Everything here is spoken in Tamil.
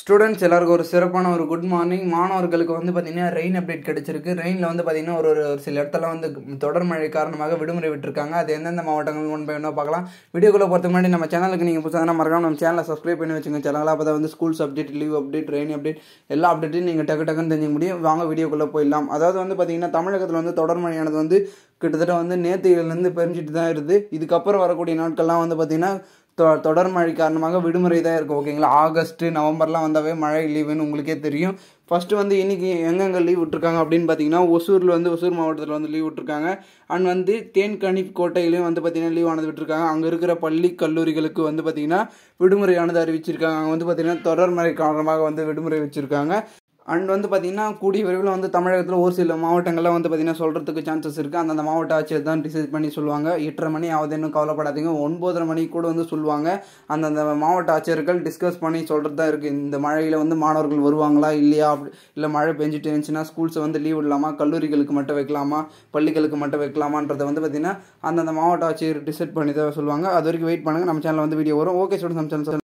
ஸ்டூடெண்ட்ஸ் எல்லாருக்கும் ஒரு சிறப்பான ஒரு குட் மார்னிங் மாணவர்களுக்கு வந்து பார்த்தீங்கன்னா ரெயின் அப்டேட் கிடைச்சிருக்கு ரெயினில் வந்து பார்த்திங்கன்னா ஒரு ஒரு சில இடத்துல வந்து தொடர் மழை காரணமாக விடுமுறை விட்டுருக்காங்க அது எந்தெந்த மாவட்டங்கள் ஒன் பை ஒன்றா பார்க்கலாம் வீடியோக்குள்ளே பொறுத்த முன்னாடி நம்ம சேனலுக்கு நீங்கள் புதுசாக மறக்காமல் நம்ம சேனலை சப்ஸ்கிரைப் பண்ணி வச்சுங்க சேனலாக அப்போ வந்து schools update leave update rain update எல்லா அப்டேட்டும் நீங்கள் டக்கு டக்குன்னு தெரிஞ்சுக்க முடியும் வாங்க வீடியோக்குள்ளே போயிடலாம் அதாவது வந்து பார்த்திங்கன்னா தமிழகத்தில் வந்து தொடர் மழையானது வந்து கிட்டத்தட்ட வந்து நேற்று இதுலேருந்து தான் இருக்குது இதுக்கப்புறம் வரக்கூடிய நாட்கள்லாம் வந்து பார்த்திங்கன்னா தொடர் மழை காரணமாக விடுமுறை தான் இருக்கும் ஓகேங்களா ஆகஸ்ட்டு நவம்பர்லாம் வந்தாவே மழை லீவுன்னு உங்களுக்கே தெரியும் ஃபஸ்ட்டு வந்து இன்றைக்கி எங்கெங்கே லீவ் விட்ருக்காங்க அப்படின்னு பார்த்தீங்கன்னா ஒசூரில் வந்து ஒசூர் மாவட்டத்தில் வந்து லீவ் விட்ருக்காங்க அண்ட் வந்து தேன்கனி கோட்டையிலையும் வந்து பார்த்திங்கன்னா லீவ் ஆனது விட்டுருக்காங்க அங்கே இருக்கிற பள்ளி கல்லூரிகளுக்கு வந்து பார்த்திங்கன்னா விடுமுறையானது அறிவிச்சிருக்காங்க அங்கே வந்து பார்த்திங்கன்னா தொடர் மழை காரணமாக வந்து விடுமுறை வச்சுருக்காங்க அண்ட் வந்து பார்த்திங்கன்னா கூடிய விரைவில் வந்து தமிழகத்தில் ஒரு சில மாவட்டங்கள்லாம் வந்து பார்த்திங்கன்னா சொல்கிறதுக்கு சான்சஸ் இருக்குது அந்தந்த மாவட்ட ஆட்சியர் தான் டிசைட் பண்ணி சொல்லுவாங்க எட்டரை மணி இன்னும் கவலைப்படாதீங்க ஒன்பதரை மணி கூட வந்து சொல்லுவாங்க அந்தந்த மாவட்ட ஆட்சியர்கள் டிஸ்கஸ் பண்ணி சொல்கிறது தான் இருக்குது இந்த மழையில் வந்து மாணவர்கள் வருவாங்களா இல்லையா அப்படி இல்லை மழை பெஞ்சிட்டு இருந்துச்சுன்னா ஸ்கூல்ஸை வந்து லீவ் விடலாமா கல்லூரிகளுக்கு மட்டும் வைக்கலாமா பள்ளிகளுக்கு மட்டும் வைக்கலாமான்றதை வந்து பார்த்திங்கன்னா அந்தந்த மாவட்ட ஆட்சியர் டிசைட் பண்ணி தான் சொல்லுவாங்க அது வரைக்கும் வெயிட் பண்ணுங்கள் நம்ம சேனலில் வந்து வீடியோ வரும் ஓகே சொல்லுங்கள் நம்ம சேனல்